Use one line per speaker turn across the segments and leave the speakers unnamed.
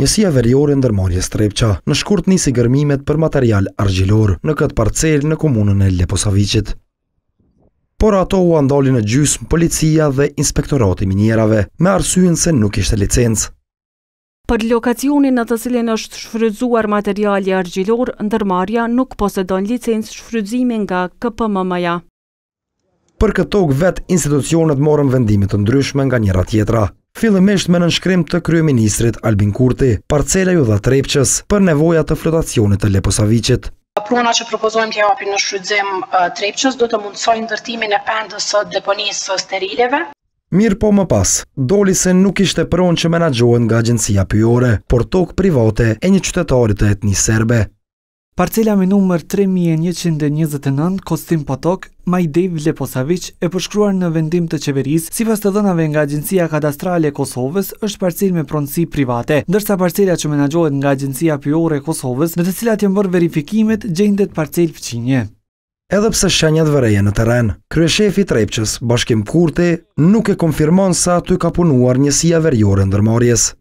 Njësia verjore në dërmarje strepqa, në shkurt nisi gërmimet për material argjilor në këtë parcel në komunën e Leposavicit. Por ato u andali në gjysmë policia dhe inspektorati minjerave, me arsyen se nuk ishte licencë.
Për lokacionin në të cilin është shfrydzuar materiali argjilor, dërmarja nuk posedon licencë shfrydzimi nga KPMM-ja.
Për këto këtë vetë institucionet morën vendimit të ndryshme nga njëra tjetra fillimisht me në nënshkrim të Kryeministrit Albin Kurti, parcela ju dha trepqës për nevoja të flotacionit të Leposavicit.
Prona që propozojmë të japin në shrydzim trepqës, do të mundësoj ndërtimin dërtimin e pendës së deponisë së sterileve.
Mirë po më pas, doli se nuk ishte pronë që menagjohen nga agjensia pyjore, por tokë private e një qytetarit e etni serbe.
Parcela me numër 3129 Kostim Potok, Majdev Leposavic e përshkruar në vendim të qeveris, si pas të dënave nga Agencia Kadastrale Kosovës, është parcel me pronësi private, ndërsa parcela që menagjohet nga Agencia Pjore Kosovës, në të cilat jë mërë verifikimet, gjendet parcel pëqinje. Edhe pse shenjat vëreje
në teren, kryeshefi Trepqës, Bashkim Kurte, nuk e konfirmon sa aty ka punuar njësia verjore ndërmarjes.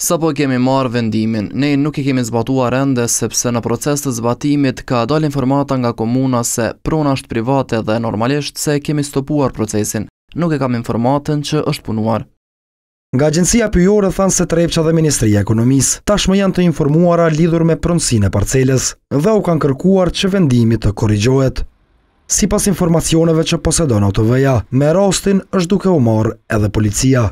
Sa po kemi marë vendimin, ne nuk i kemi zbatua rende sepse në proces të zbatimit ka dal informata nga komuna se prona është private dhe normalisht se kemi stopuar procesin. Nuk e kam informatën që është punuar.
Nga agjensia pyjore thanë se Trepqa dhe Ministrija Ekonomis tashmë janë të informuara lidhur me prënsin e parcelës dhe u kanë kërkuar që vendimit të korrigjohet. Si pas informacioneve që posedon autoveja, me rostin është duke u marë edhe policia.